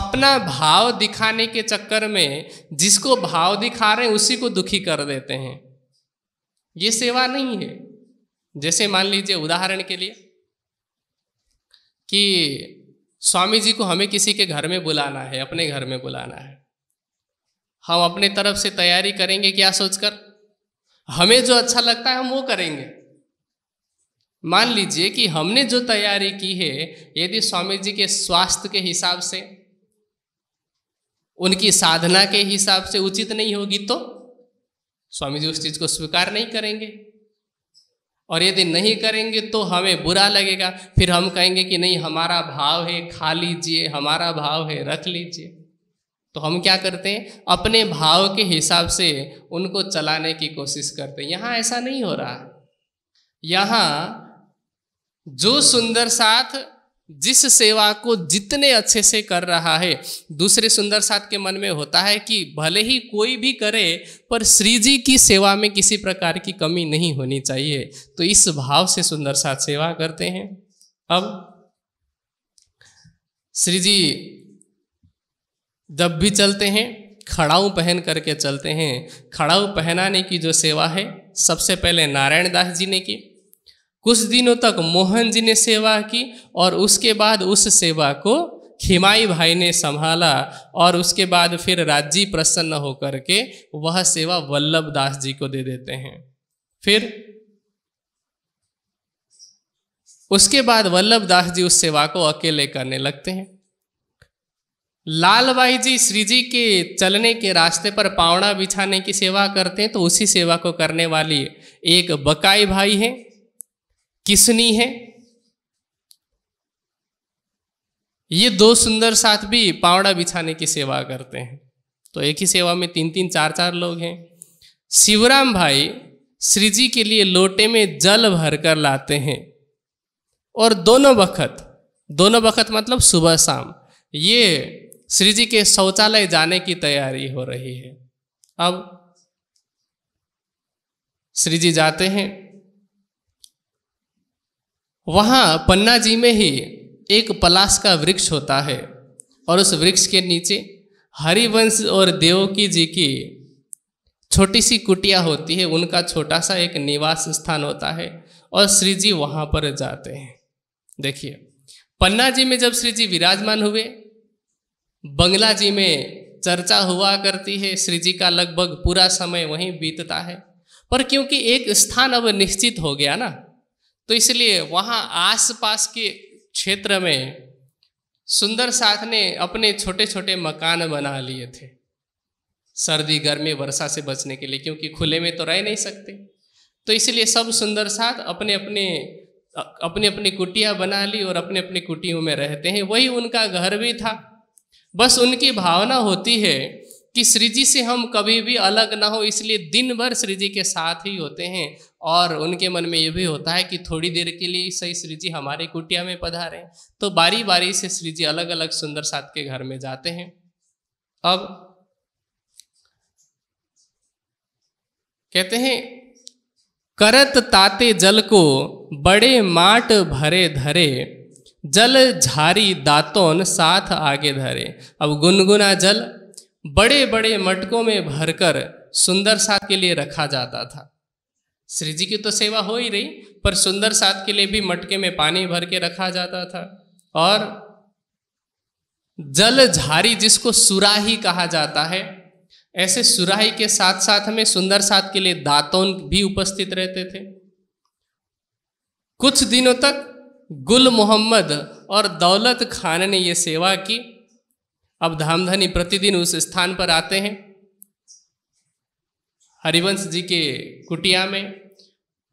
अपना भाव दिखाने के चक्कर में जिसको भाव दिखा रहे हैं उसी को दुखी कर देते हैं ये सेवा नहीं है जैसे मान लीजिए उदाहरण के लिए कि स्वामी जी को हमें किसी के घर में बुलाना है अपने घर में बुलाना है हम अपने तरफ से तैयारी करेंगे क्या सोचकर हमें जो अच्छा लगता है हम वो करेंगे मान लीजिए कि हमने जो तैयारी की है यदि स्वामी जी के स्वास्थ्य के हिसाब से उनकी साधना के हिसाब से उचित नहीं होगी तो स्वामी जी उस चीज़ को स्वीकार नहीं करेंगे और यदि नहीं करेंगे तो हमें बुरा लगेगा फिर हम कहेंगे कि नहीं हमारा भाव है खा लीजिए हमारा भाव है रख लीजिए तो हम क्या करते हैं अपने भाव के हिसाब से उनको चलाने की कोशिश करते हैं यहाँ ऐसा नहीं हो रहा यहाँ जो सुंदर साथ जिस सेवा को जितने अच्छे से कर रहा है दूसरे सुंदर साथ के मन में होता है कि भले ही कोई भी करे पर श्री जी की सेवा में किसी प्रकार की कमी नहीं होनी चाहिए तो इस भाव से सुंदर साथ सेवा करते हैं अब श्री जी जब भी चलते हैं खड़ाऊ पहन करके चलते हैं खड़ाऊ पहनाने की जो सेवा है सबसे पहले नारायण दास जी ने की कुछ दिनों तक मोहन जी ने सेवा की और उसके बाद उस सेवा को खिमाई भाई ने संभाला और उसके बाद फिर राज्य प्रसन्न होकर के वह सेवा वल्लभ दास जी को दे देते हैं फिर उसके बाद वल्लभ दास जी उस सेवा को अकेले करने लगते हैं लाल जी श्री जी के चलने के रास्ते पर पावड़ा बिछाने की सेवा करते हैं तो उसी सेवा को करने वाली एक बकाई भाई हैं किसनी है ये दो सुंदर साथ भी पावड़ा बिछाने की सेवा करते हैं तो एक ही सेवा में तीन तीन चार चार लोग हैं शिवराम भाई श्री जी के लिए लोटे में जल भर कर लाते हैं और दोनों बखत दोनों बखत मतलब सुबह शाम ये श्री जी के शौचालय जाने की तैयारी हो रही है अब श्री जी जाते हैं वहाँ पन्ना जी में ही एक पलाश का वृक्ष होता है और उस वृक्ष के नीचे हरिवंश और देवकी जी की छोटी सी कुटिया होती है उनका छोटा सा एक निवास स्थान होता है और श्री जी वहाँ पर जाते हैं देखिए पन्ना जी में जब श्री जी विराजमान हुए बंगला जी में चर्चा हुआ करती है श्री जी का लगभग पूरा समय वहीं बीतता है पर क्योंकि एक स्थान अब निश्चित हो गया ना तो इसलिए वहाँ आसपास के क्षेत्र में सुंदर साथ ने अपने छोटे छोटे मकान बना लिए थे सर्दी गर्मी वर्षा से बचने के लिए क्योंकि खुले में तो रह नहीं सकते तो इसलिए सब सुंदर साथ अपने अपने अपनी अपनी कुटिया बना ली और अपने अपनी कुटियों में रहते हैं वही उनका घर भी था बस उनकी भावना होती है कि श्री जी से हम कभी भी अलग ना हो इसलिए दिन भर श्री जी के साथ ही होते हैं और उनके मन में ये भी होता है कि थोड़ी देर के लिए सही श्री जी हमारे कुटिया में पधारे तो बारी बारी से श्री जी अलग अलग सुंदर साथ के घर में जाते हैं अब कहते हैं करत ताते जल को बड़े माट भरे धरे जल झारी दातोन साथ आगे धरे अब गुनगुना जल बड़े बड़े मटकों में भरकर सुंदर साथ के लिए रखा जाता था श्री जी की तो सेवा हो ही रही पर सुंदर साथ के लिए भी मटके में पानी भर के रखा जाता था और जल झारी जिसको सुराही कहा जाता है ऐसे सुराही के साथ साथ में सुंदर साथ के लिए दातौन भी उपस्थित रहते थे कुछ दिनों तक गुल मोहम्मद और दौलत खान ने यह सेवा की अब धामधनी प्रतिदिन उस स्थान पर आते हैं हरिवंश जी के कुटिया में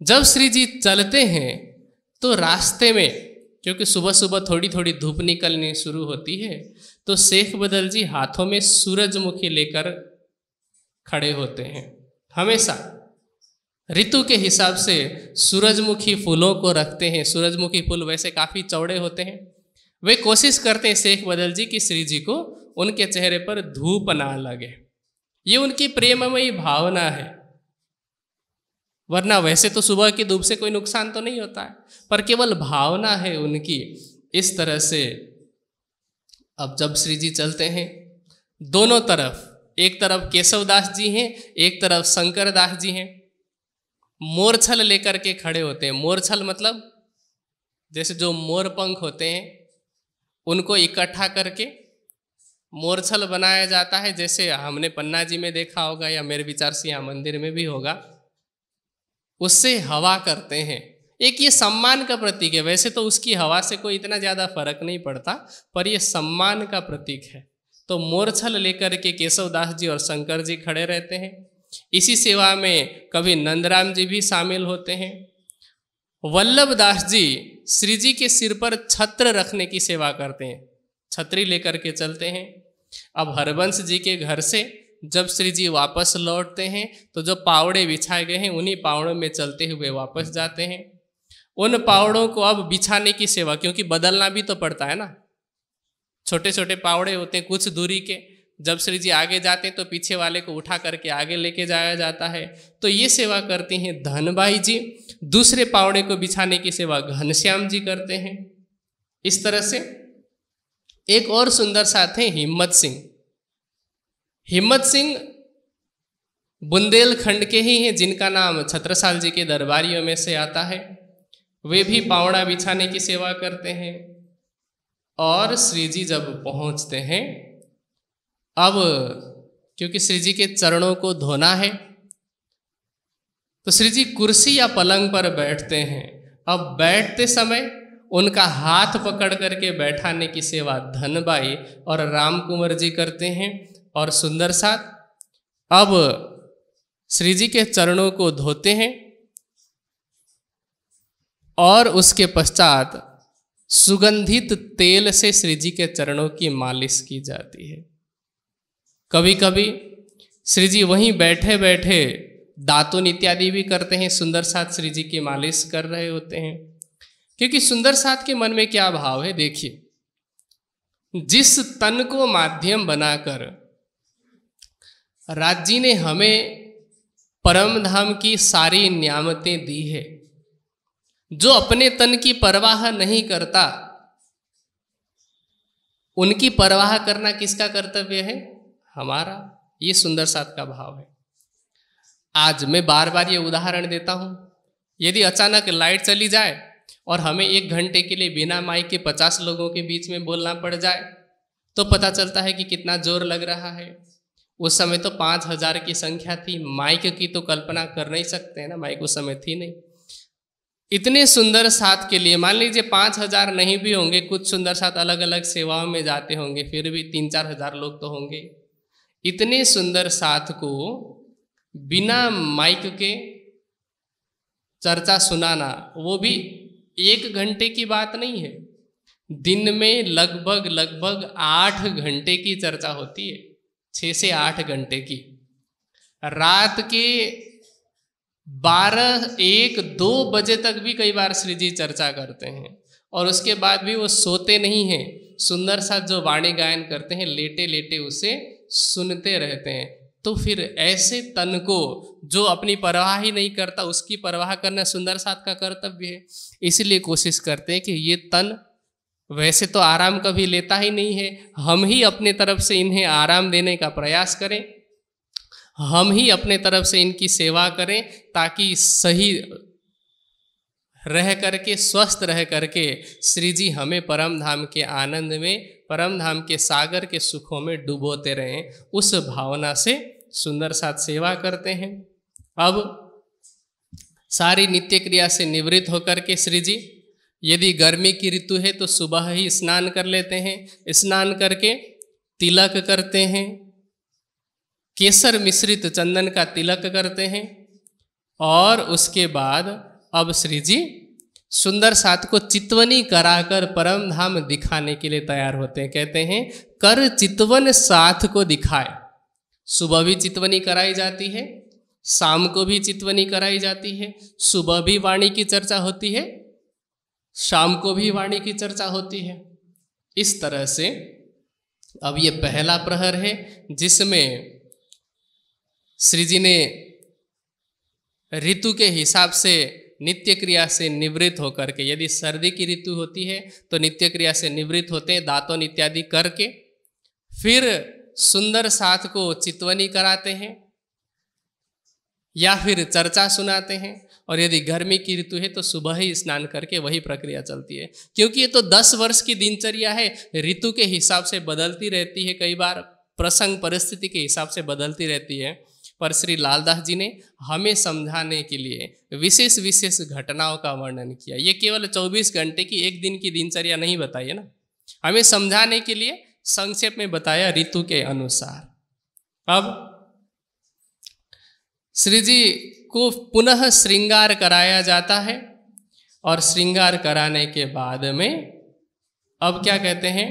जब श्री जी चलते हैं तो रास्ते में क्योंकि सुबह सुबह थोड़ी थोड़ी धूप निकलनी शुरू होती है तो शेख बदल जी हाथों में सूरजमुखी लेकर खड़े होते हैं हमेशा ऋतु के हिसाब से सूरजमुखी फूलों को रखते हैं सूरजमुखी फूल वैसे काफ़ी चौड़े होते हैं वे कोशिश करते हैं शेख बदल जी की श्री जी को उनके चेहरे पर धूप ना लगे ये उनकी प्रेममयी भावना है वरना वैसे तो सुबह की धूप से कोई नुकसान तो नहीं होता है पर केवल भावना है उनकी इस तरह से अब जब श्री जी चलते हैं दोनों तरफ एक तरफ केशवदास जी हैं एक तरफ शंकर दास जी हैं मोरछल लेकर के खड़े होते हैं मोरछल मतलब जैसे जो मोर पंख होते हैं उनको इकट्ठा करके मोरछल बनाया जाता है जैसे हमने पन्ना जी में देखा होगा या मेरे विचार से यहाँ मंदिर में भी होगा उससे हवा करते हैं एक ये सम्मान का प्रतीक है वैसे तो उसकी हवा से कोई इतना ज़्यादा फर्क नहीं पड़ता पर ये सम्मान का प्रतीक है तो मोरछल लेकर के केशव दास जी और शंकर जी खड़े रहते हैं इसी सेवा में कभी नंदराम जी भी शामिल होते हैं वल्लभ दास जी श्री जी के सिर पर छत्र रखने की सेवा करते हैं छत्री लेकर के चलते हैं अब हरबंश जी के घर से जब श्री जी वापस लौटते हैं तो जो पावड़े बिछाए गए हैं उन्हीं पावड़ों में चलते हुए वापस जाते हैं उन पावड़ों को अब बिछाने की सेवा क्योंकि बदलना भी तो पड़ता है ना छोटे छोटे पावड़े होते हैं कुछ दूरी के जब श्री जी आगे जाते तो पीछे वाले को उठा करके आगे लेके जाया जाता है तो ये सेवा करते हैं धनबाई जी दूसरे पावड़े को बिछाने की सेवा घनश्याम जी करते हैं इस तरह से एक और सुंदर साथ हैं हिम्मत सिंह हिम्मत सिंह बुंदेलखंड के ही हैं जिनका नाम छत्रसाल जी के दरबारियों में से आता है वे भी पावड़ा बिछाने की सेवा करते हैं और श्री जी जब पहुंचते हैं अब क्योंकि श्री जी के चरणों को धोना है तो श्री जी कुर्सी या पलंग पर बैठते हैं अब बैठते समय उनका हाथ पकड़ करके बैठाने की सेवा धनबाई और राम कुंवर जी करते हैं और सुंदर साथ अब श्री जी के चरणों को धोते हैं और उसके पश्चात सुगंधित तेल से श्री जी के चरणों की मालिश की जाती है कभी कभी श्री जी वहीं बैठे बैठे दातुन इत्यादि भी करते हैं सुंदर साथ श्री जी की मालिश कर रहे होते हैं क्योंकि सुंदर साथ के मन में क्या भाव है देखिए जिस तन को माध्यम बनाकर राज जी ने हमें परम धाम की सारी नियामतें दी है जो अपने तन की परवाह नहीं करता उनकी परवाह करना किसका कर्तव्य है हमारा ये सुंदर सात का भाव है आज मैं बार बार ये उदाहरण देता हूँ यदि अचानक लाइट चली जाए और हमें एक घंटे के लिए बिना माइक के पचास लोगों के बीच में बोलना पड़ जाए तो पता चलता है कि कितना जोर लग रहा है उस समय तो पाँच हजार की संख्या थी माइक की तो कल्पना कर नहीं सकते ना माइक उस समय थी नहीं इतने सुंदर साथ के लिए मान लीजिए पाँच हजार नहीं भी होंगे कुछ सुंदर साथ अलग अलग सेवाओं में जाते होंगे फिर भी तीन चार हजार लोग तो होंगे इतने सुंदर साथ को बिना माइक के चर्चा सुनाना वो भी एक घंटे की बात नहीं है दिन में लगभग लगभग आठ घंटे की चर्चा होती है छः से आठ घंटे की रात के बारह एक दो बजे तक भी कई बार श्री जी चर्चा करते हैं और उसके बाद भी वो सोते नहीं हैं सुंदर सा जो वाणी गायन करते हैं लेटे लेटे उसे सुनते रहते हैं तो फिर ऐसे तन को जो अपनी परवाह ही नहीं करता उसकी परवाह करना सुंदर साथ का कर्तव्य है इसलिए कोशिश करते हैं कि ये तन वैसे तो आराम कभी लेता ही नहीं है हम ही अपने तरफ से इन्हें आराम देने का प्रयास करें हम ही अपने तरफ से इनकी सेवा करें ताकि सही रह करके स्वस्थ रह करके श्री जी हमें परम धाम के आनंद में परम धाम के सागर के सुखों में डूबोते रहें उस भावना से सुंदर साथ सेवा करते हैं अब सारी नित्य क्रिया से निवृत्त होकर के श्री जी यदि गर्मी की ऋतु है तो सुबह ही स्नान कर लेते हैं स्नान करके तिलक करते हैं केसर मिश्रित चंदन का तिलक करते हैं और उसके बाद अब श्री जी सुंदर साथ को चितवनी कराकर परम धाम दिखाने के लिए तैयार होते हैं कहते हैं कर चितवन साथ को दिखाए सुबह भी चितवनी कराई जाती है शाम को भी चितवनी कराई जाती है सुबह भी वाणी की चर्चा होती है शाम को भी वाणी की चर्चा होती है इस तरह से अब ये पहला प्रहर है जिसमें श्री जी ने ऋतु के हिसाब से नित्य क्रिया से निवृत्त होकर के यदि सर्दी की ऋतु होती है तो नित्य क्रिया से निवृत्त होते हैं दातोन इत्यादि करके फिर सुंदर साथ को चितवनी कराते हैं या फिर चर्चा सुनाते हैं और यदि गर्मी की ऋतु है तो सुबह ही स्नान करके वही प्रक्रिया चलती है क्योंकि ये तो दस वर्ष की दिनचर्या है ऋतु के हिसाब से बदलती रहती है कई बार प्रसंग परिस्थिति के हिसाब से बदलती रहती है पर श्री लालदास जी ने हमें समझाने के लिए विशेष विशेष घटनाओं का वर्णन किया ये केवल 24 घंटे की एक दिन की दिनचर्या नहीं बताई है ना हमें समझाने के लिए संक्षेप में बताया ऋतु के अनुसार अब श्री जी को पुनः श्रृंगार कराया जाता है और श्रृंगार कराने के बाद में अब क्या कहते हैं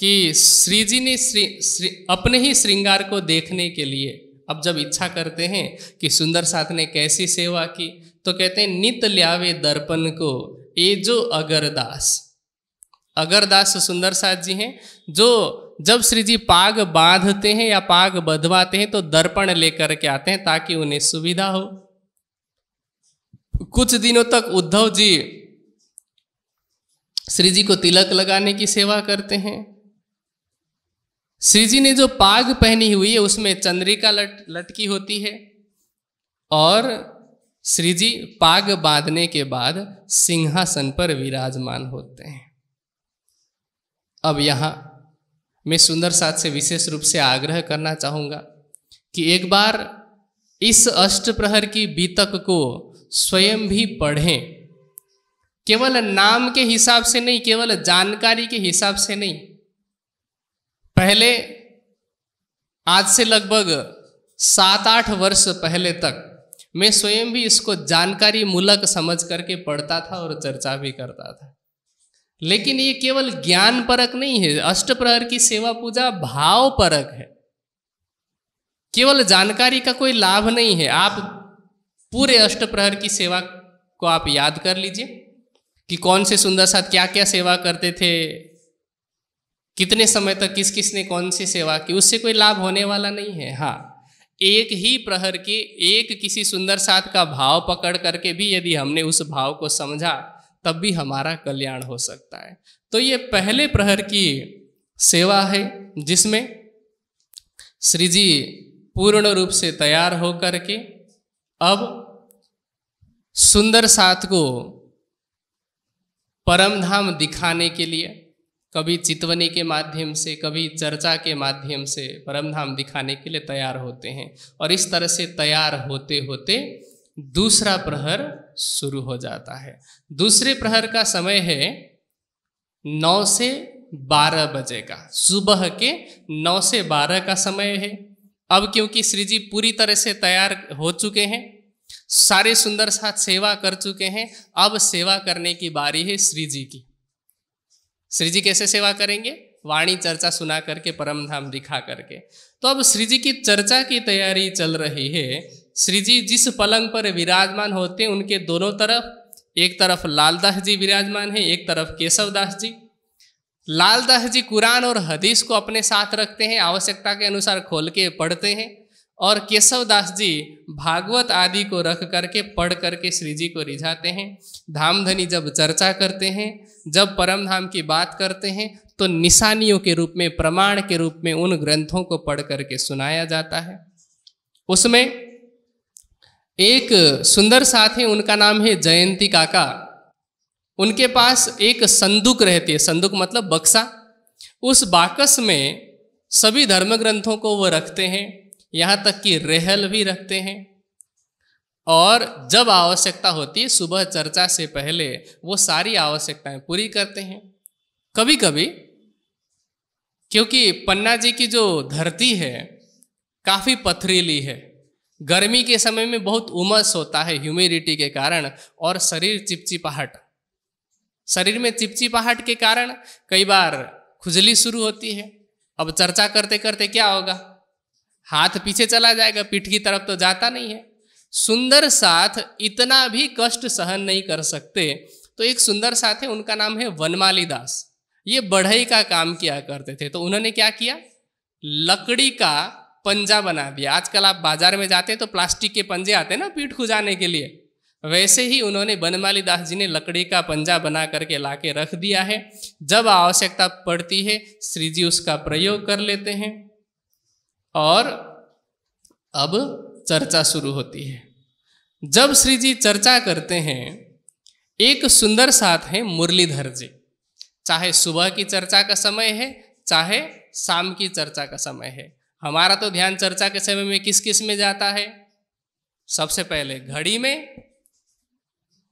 कि श्री जी ने श्री, श्री अपने ही श्रृंगार को देखने के लिए अब जब इच्छा करते हैं कि सुंदर साथ ने कैसी सेवा की तो कहते हैं नित ल्यावे दर्पण को ये जो अगरदास अगरदास सुंदर साथ जी हैं जो जब श्री जी पाग बांधते हैं या पाग बधवाते हैं तो दर्पण लेकर के आते हैं ताकि उन्हें सुविधा हो कुछ दिनों तक उद्धव जी श्री जी को तिलक लगाने की सेवा करते हैं श्रीजी ने जो पाग पहनी हुई है उसमें चंद्रिका लट लटकी होती है और श्रीजी पाग बांधने के बाद सिंहासन पर विराजमान होते हैं अब यहां मैं सुंदर साथ से विशेष रूप से आग्रह करना चाहूंगा कि एक बार इस अष्ट प्रहर की बीतक को स्वयं भी पढ़ें केवल नाम के हिसाब से नहीं केवल जानकारी के हिसाब से नहीं पहले आज से लगभग सात आठ वर्ष पहले तक मैं स्वयं भी इसको जानकारी मूलक समझ करके पढ़ता था और चर्चा भी करता था लेकिन ये केवल ज्ञान परक नहीं है अष्ट प्रहर की सेवा पूजा भाव परक है केवल जानकारी का कोई लाभ नहीं है आप पूरे अष्ट प्रहर की सेवा को आप याद कर लीजिए कि कौन से सुंदर साथ क्या क्या सेवा करते थे कितने समय तक किस किसने कौन सी सेवा की उससे कोई लाभ होने वाला नहीं है हाँ एक ही प्रहर के एक किसी सुंदर साथ का भाव पकड़ करके भी यदि हमने उस भाव को समझा तब भी हमारा कल्याण हो सकता है तो ये पहले प्रहर की सेवा है जिसमें श्री जी पूर्ण रूप से तैयार होकर के अब सुंदर साथ को परमधाम दिखाने के लिए कभी चितवनी के माध्यम से कभी चर्चा के माध्यम से परमधाम दिखाने के लिए तैयार होते हैं और इस तरह से तैयार होते होते दूसरा प्रहर शुरू हो जाता है दूसरे प्रहर का समय है नौ से बारह बजे का सुबह के नौ से बारह का समय है अब क्योंकि श्री जी पूरी तरह से तैयार हो चुके हैं सारे सुंदर साथ सेवा कर चुके हैं अब सेवा करने की बारी है श्री जी की श्री जी कैसे सेवा करेंगे वाणी चर्चा सुना करके परम धाम दिखा करके तो अब श्री जी की चर्चा की तैयारी चल रही है श्री जी जिस पलंग पर विराजमान होते हैं उनके दोनों तरफ एक तरफ लालदास जी विराजमान है एक तरफ केशवदास जी लालदास जी कुरान और हदीस को अपने साथ रखते हैं आवश्यकता के अनुसार खोल के पढ़ते हैं और केशवदास जी भागवत आदि को रख करके पढ़ करके श्री जी को रिझाते हैं धामधनी जब चर्चा करते हैं जब परम धाम की बात करते हैं तो निशानियों के रूप में प्रमाण के रूप में उन ग्रंथों को पढ़ करके सुनाया जाता है उसमें एक सुंदर साथ है उनका नाम है जयंती काका उनके पास एक संदूक रहती है संदूक मतलब बक्सा उस बाकस में सभी धर्म ग्रंथों को वो रखते हैं यहाँ तक कि रेहल भी रखते हैं और जब आवश्यकता होती है सुबह चर्चा से पहले वो सारी आवश्यकताएं पूरी करते हैं कभी कभी क्योंकि पन्ना जी की जो धरती है काफ़ी पथरीली है गर्मी के समय में बहुत उमस होता है ह्यूमिडिटी के कारण और शरीर चिपचिपाहट शरीर में चिपचिपाहट के कारण कई बार खुजली शुरू होती है अब चर्चा करते करते क्या होगा हाथ पीछे चला जाएगा पीठ की तरफ तो जाता नहीं है सुंदर साथ इतना भी कष्ट सहन नहीं कर सकते तो एक सुंदर साथ है उनका नाम है वनमाली दास ये बढ़ई का काम किया करते थे तो उन्होंने क्या किया लकड़ी का पंजा बना दिया आजकल आप बाजार में जाते हैं तो प्लास्टिक के पंजे आते हैं ना पीठ खुजाने के लिए वैसे ही उन्होंने बनमाली दास जी ने लकड़ी का पंजा बना करके ला रख दिया है जब आवश्यकता पड़ती है श्री जी उसका प्रयोग कर लेते हैं और अब चर्चा शुरू होती है जब श्री जी चर्चा करते हैं एक सुंदर साथ हैं मुरलीधर जी चाहे सुबह की चर्चा का समय है चाहे शाम की चर्चा का समय है हमारा तो ध्यान चर्चा के समय में किस किस में जाता है सबसे पहले घड़ी में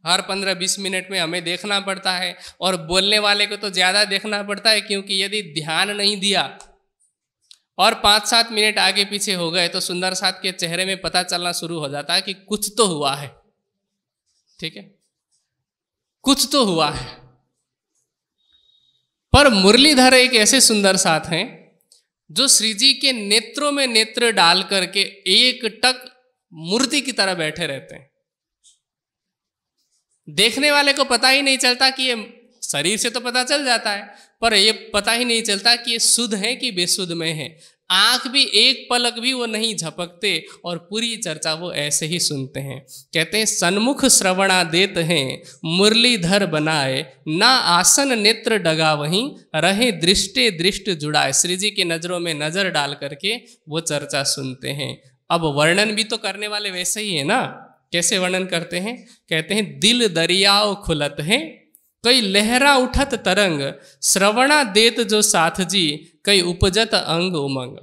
हर पंद्रह बीस मिनट में हमें देखना पड़ता है और बोलने वाले को तो ज़्यादा देखना पड़ता है क्योंकि यदि ध्यान नहीं दिया और पाँच सात मिनट आगे पीछे हो गए तो सुंदर साथ के चेहरे में पता चलना शुरू हो जाता है कि कुछ तो हुआ है ठीक है कुछ तो हुआ है पर मुरलीधर एक ऐसे सुंदर साथ हैं जो श्री जी के नेत्रों में नेत्र डाल करके एक टक मूर्ति की तरह बैठे रहते हैं देखने वाले को पता ही नहीं चलता कि ये शरीर से तो पता चल जाता है पर ये पता ही नहीं चलता कि ये शुद्ध है कि बेशुद्ध में है आंख भी एक पलक भी वो नहीं झपकते और पूरी चर्चा वो ऐसे ही सुनते हैं कहते हैं सन्मुख श्रवणा देत हैं मुरलीधर बनाए ना आसन नेत्र डगा वहीं रहे दृष्टे दृष्ट जुड़ाए श्री जी के नज़रों में नज़र डाल करके वो चर्चा सुनते हैं अब वर्णन भी तो करने वाले वैसे ही है ना कैसे वर्णन करते हैं कहते हैं दिल दरियाओ खुलत हैं कई लहरा उठत तरंग श्रवणा देत जो साथ जी कई उपजत अंग उमंग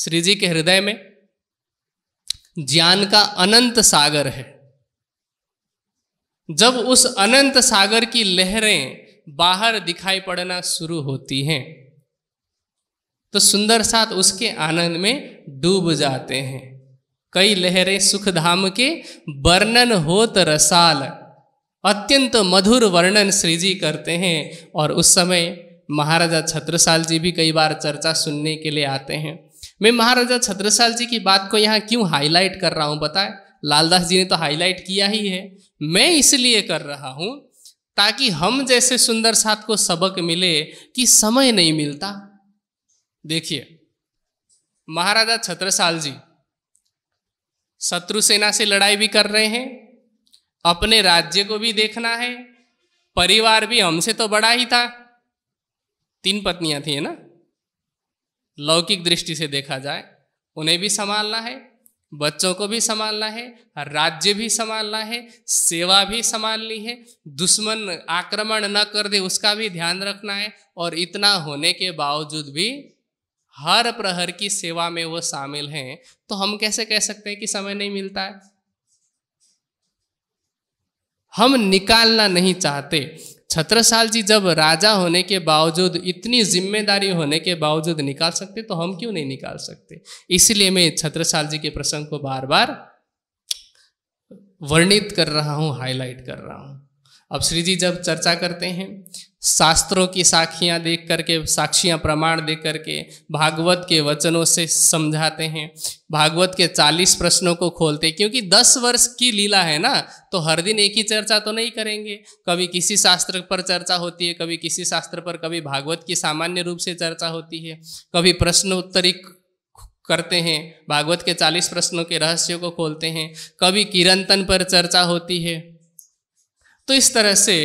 श्री जी के हृदय में ज्ञान का अनंत सागर है जब उस अनंत सागर की लहरें बाहर दिखाई पड़ना शुरू होती हैं तो सुंदर साथ उसके आनंद में डूब जाते हैं कई लहरें सुखधाम के वर्णन होत रसाल अत्यंत मधुर वर्णन श्री जी करते हैं और उस समय महाराजा छत्रसाल जी भी कई बार चर्चा सुनने के लिए आते हैं मैं महाराजा छत्रसाल जी की बात को यहाँ क्यों हाईलाइट कर रहा हूँ बताए लालदास जी ने तो हाईलाइट किया ही है मैं इसलिए कर रहा हूँ ताकि हम जैसे सुंदर साथ को सबक मिले कि समय नहीं मिलता देखिए महाराजा छत्रसाल जी शत्रु सेना से लड़ाई भी कर रहे हैं अपने राज्य को भी देखना है परिवार भी हमसे तो बड़ा ही था तीन पत्नियां थी ना लौकिक दृष्टि से देखा जाए उन्हें भी संभालना है बच्चों को भी संभालना है राज्य भी संभालना है सेवा भी संभालनी है दुश्मन आक्रमण न कर दे उसका भी ध्यान रखना है और इतना होने के बावजूद भी हर प्रहर की सेवा में वो शामिल हैं तो हम कैसे कह सकते हैं कि समय नहीं मिलता है हम निकालना नहीं चाहते छत्रसाल जी जब राजा होने के बावजूद इतनी जिम्मेदारी होने के बावजूद निकाल सकते तो हम क्यों नहीं निकाल सकते इसलिए मैं छत्रसाल जी के प्रसंग को बार बार वर्णित कर रहा हूँ हाईलाइट कर रहा हूँ अब श्री जी जब चर्चा करते हैं शास्त्रों की साखियाँ देख करके साक्षियाँ प्रमाण देख करके भागवत के वचनों से समझाते हैं भागवत के चालीस प्रश्नों को खोलते क्योंकि दस वर्ष की लीला है ना तो हर दिन एक ही चर्चा तो नहीं करेंगे कभी किसी शास्त्र पर चर्चा होती है कभी किसी शास्त्र पर कभी भागवत की सामान्य रूप से चर्चा होती है कभी प्रश्नोत्तरी करते हैं भागवत के चालीस प्रश्नों के रहस्यों को खोलते हैं कभी किरणतन पर चर्चा होती है तो इस तरह से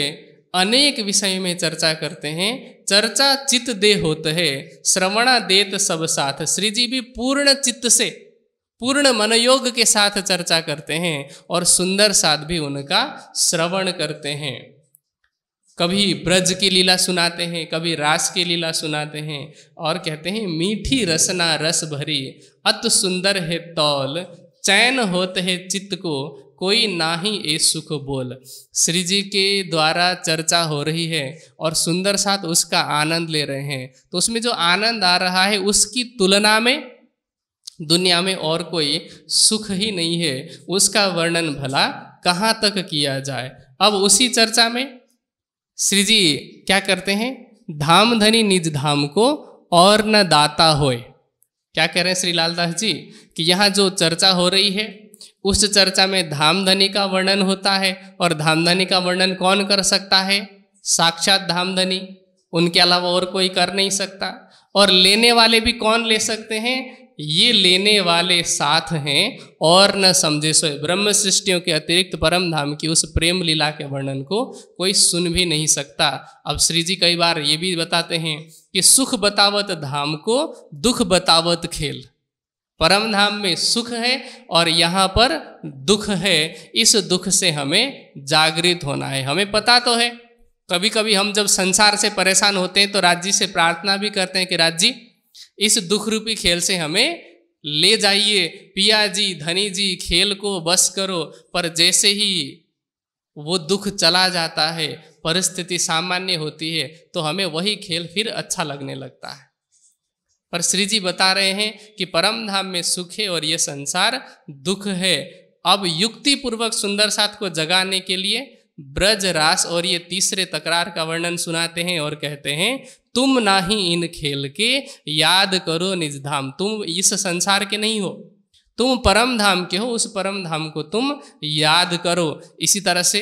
अनेक विषय में चर्चा करते हैं चर्चा चित्त दे होते है श्रवणा देत सब साथ श्री जी भी पूर्ण चित्त से पूर्ण मनयोग के साथ चर्चा करते हैं और सुंदर साथ भी उनका श्रवण करते हैं कभी ब्रज की लीला सुनाते हैं कभी रास की लीला सुनाते हैं और कहते हैं मीठी रसना रस भरी अत सुंदर है तौल चैन होते है चित्त को कोई ना ही ए सुख बोल श्री जी के द्वारा चर्चा हो रही है और सुंदर साथ उसका आनंद ले रहे हैं तो उसमें जो आनंद आ रहा है उसकी तुलना में दुनिया में और कोई सुख ही नहीं है उसका वर्णन भला कहाँ तक किया जाए अब उसी चर्चा में श्री जी क्या करते हैं धाम धनी निज धाम को और न दाता होए क्या कह रहे हैं श्री लालदास जी कि यहाँ जो चर्चा हो रही है उस चर्चा में धामधनी का वर्णन होता है और धामधनी का वर्णन कौन कर सकता है साक्षात धामधनी उनके अलावा और कोई कर नहीं सकता और लेने वाले भी कौन ले सकते हैं ये लेने वाले साथ हैं और न समझे सोए ब्रह्म सृष्टियों के अतिरिक्त परम धाम की उस प्रेम लीला के वर्णन को कोई सुन भी नहीं सकता अब श्री जी कई बार ये भी बताते हैं कि सुख बतावत धाम को दुख बतावत खेल परम धाम में सुख है और यहाँ पर दुख है इस दुख से हमें जागृत होना है हमें पता तो है कभी कभी हम जब संसार से परेशान होते हैं तो राज्य से प्रार्थना भी करते हैं कि राज्य इस दुख रूपी खेल से हमें ले जाइए पिया जी धनी जी खेल को बस करो पर जैसे ही वो दुख चला जाता है परिस्थिति सामान्य होती है तो हमें वही खेल फिर अच्छा लगने लगता है पर श्री जी बता रहे हैं कि परम धाम में सुख है और यह संसार दुख है अब युक्ति पूर्वक सुंदर साथ को जगाने के लिए ब्रज रास और ये तीसरे तकरार का वर्णन सुनाते हैं और कहते हैं तुम ना ही इन खेल के याद करो निज धाम तुम इस संसार के नहीं हो तुम परम धाम के हो उस परम धाम को तुम याद करो इसी तरह से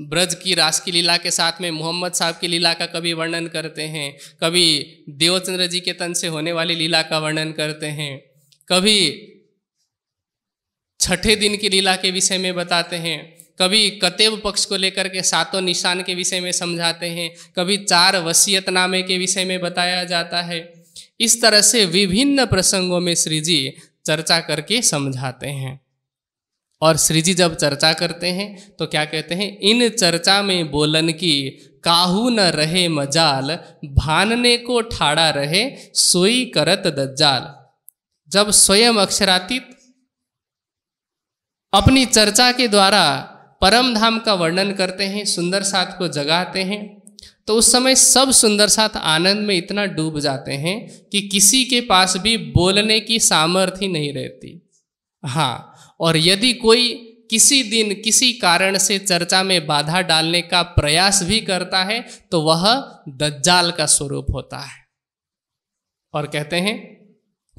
ब्रज की रास की लीला के साथ में मोहम्मद साहब की लीला का कभी वर्णन करते हैं कभी देवचंद्र जी के तन से होने वाली लीला का वर्णन करते हैं कभी छठे दिन की लीला के विषय में बताते हैं कभी कतेव पक्ष को लेकर के सातों निशान के विषय में समझाते हैं कभी चार वसीयतनामे के विषय में बताया जाता है इस तरह से विभिन्न प्रसंगों में श्री जी चर्चा करके समझाते हैं और श्री जी जब चर्चा करते हैं तो क्या कहते हैं इन चर्चा में बोलन की काहू न रहे मजाल भानने को ठाड़ा रहे सोई करत दज्जाल जब स्वयं अक्षरातीत अपनी चर्चा के द्वारा परम धाम का वर्णन करते हैं सुंदर साथ को जगाते हैं तो उस समय सब सुंदर साथ आनंद में इतना डूब जाते हैं कि किसी के पास भी बोलने की सामर्थ्य नहीं रहती हाँ और यदि कोई किसी दिन किसी कारण से चर्चा में बाधा डालने का प्रयास भी करता है तो वह दज्जाल का स्वरूप होता है और कहते हैं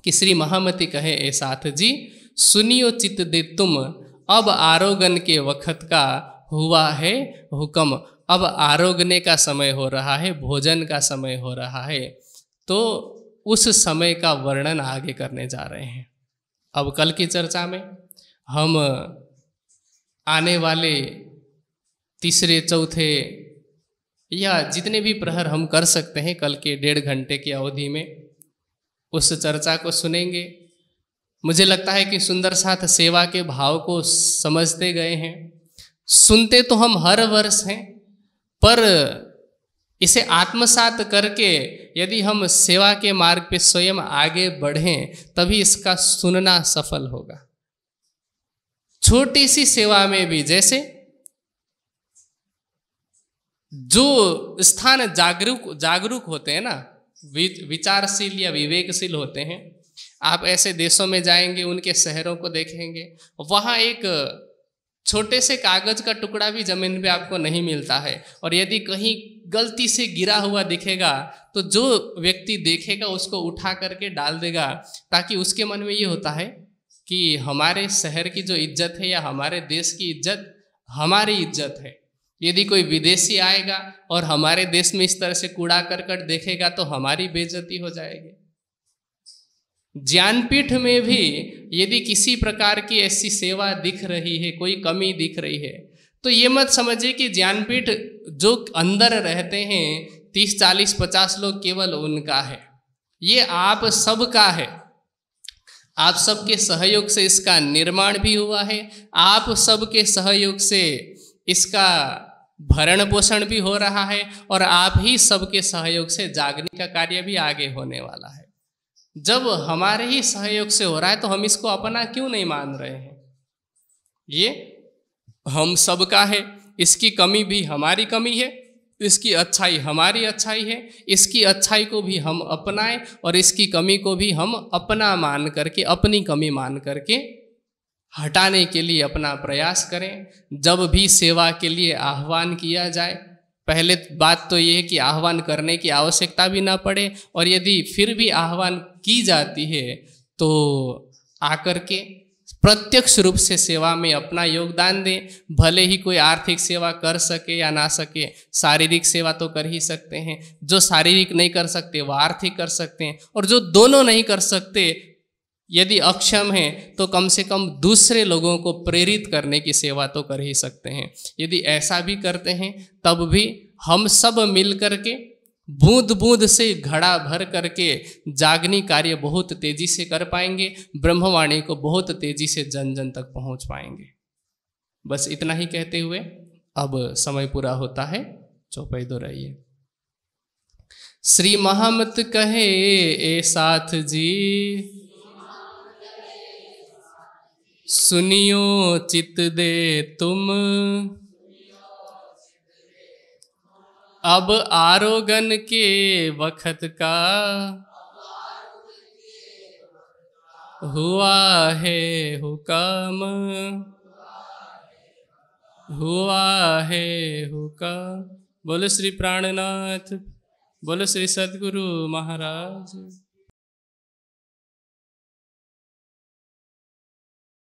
कि श्री महामती कहे ए साथ जी सुनियो चित दे तुम अब आरोगन के वक्त का हुआ है हुक्म अब आरोगने का समय हो रहा है भोजन का समय हो रहा है तो उस समय का वर्णन आगे करने जा रहे हैं अब कल की चर्चा में हम आने वाले तीसरे चौथे या जितने भी प्रहर हम कर सकते हैं कल के डेढ़ घंटे की अवधि में उस चर्चा को सुनेंगे मुझे लगता है कि सुंदर साथ सेवा के भाव को समझते गए हैं सुनते तो हम हर वर्ष हैं पर इसे आत्मसात करके यदि हम सेवा के मार्ग पे स्वयं आगे बढ़ें तभी इसका सुनना सफल होगा छोटी सी सेवा में भी जैसे जो स्थान जागरूक जागरूक होते हैं ना विचारशील या विवेकशील होते हैं आप ऐसे देशों में जाएंगे उनके शहरों को देखेंगे वहाँ एक छोटे से कागज का टुकड़ा भी जमीन पे आपको नहीं मिलता है और यदि कहीं गलती से गिरा हुआ दिखेगा तो जो व्यक्ति देखेगा उसको उठा करके डाल देगा ताकि उसके मन में ये होता है कि हमारे शहर की जो इज्जत है या हमारे देश की इज्जत हमारी इज्जत है यदि कोई विदेशी आएगा और हमारे देश में इस तरह से कूड़ा करकट देखेगा तो हमारी बेजती हो जाएगी ज्ञानपीठ में भी यदि किसी प्रकार की ऐसी सेवा दिख रही है कोई कमी दिख रही है तो ये मत समझिए कि ज्ञानपीठ जो अंदर रहते हैं तीस चालीस पचास लोग केवल उनका है ये आप सबका है आप सबके सहयोग से इसका निर्माण भी हुआ है आप सबके सहयोग से इसका भरण पोषण भी हो रहा है और आप ही सबके सहयोग से जागने का कार्य भी आगे होने वाला है जब हमारे ही सहयोग से हो रहा है तो हम इसको अपना क्यों नहीं मान रहे हैं ये हम सबका है इसकी कमी भी हमारी कमी है इसकी अच्छाई हमारी अच्छाई है इसकी अच्छाई को भी हम अपनाएं और इसकी कमी को भी हम अपना मान करके अपनी कमी मान करके हटाने के लिए अपना प्रयास करें जब भी सेवा के लिए आह्वान किया जाए पहले बात तो ये है कि आह्वान करने की आवश्यकता भी ना पड़े और यदि फिर भी आह्वान की जाती है तो आकर के प्रत्यक्ष रूप से सेवा में अपना योगदान दें भले ही कोई आर्थिक सेवा कर सके या ना सके शारीरिक सेवा तो कर ही सकते हैं जो शारीरिक नहीं कर सकते वह आर्थिक कर सकते हैं और जो दोनों नहीं कर सकते यदि अक्षम हैं तो कम से कम दूसरे लोगों को प्रेरित करने की सेवा तो कर ही सकते हैं यदि ऐसा भी करते हैं तब भी हम सब मिल कर के बूंद बूंद से घड़ा भर करके जागनी कार्य बहुत तेजी से कर पाएंगे ब्रह्मवाणी को बहुत तेजी से जन जन तक पहुंच पाएंगे बस इतना ही कहते हुए अब समय पूरा होता है चौपाई दो रहिए श्री महामत कहे ए साथ जी सुनियो चित दे तुम अब आरोगन के वक्त का हुआ है हुकम हुआ है हुकम बोले श्री प्राणनाथ बोले श्री सदगुरु महाराज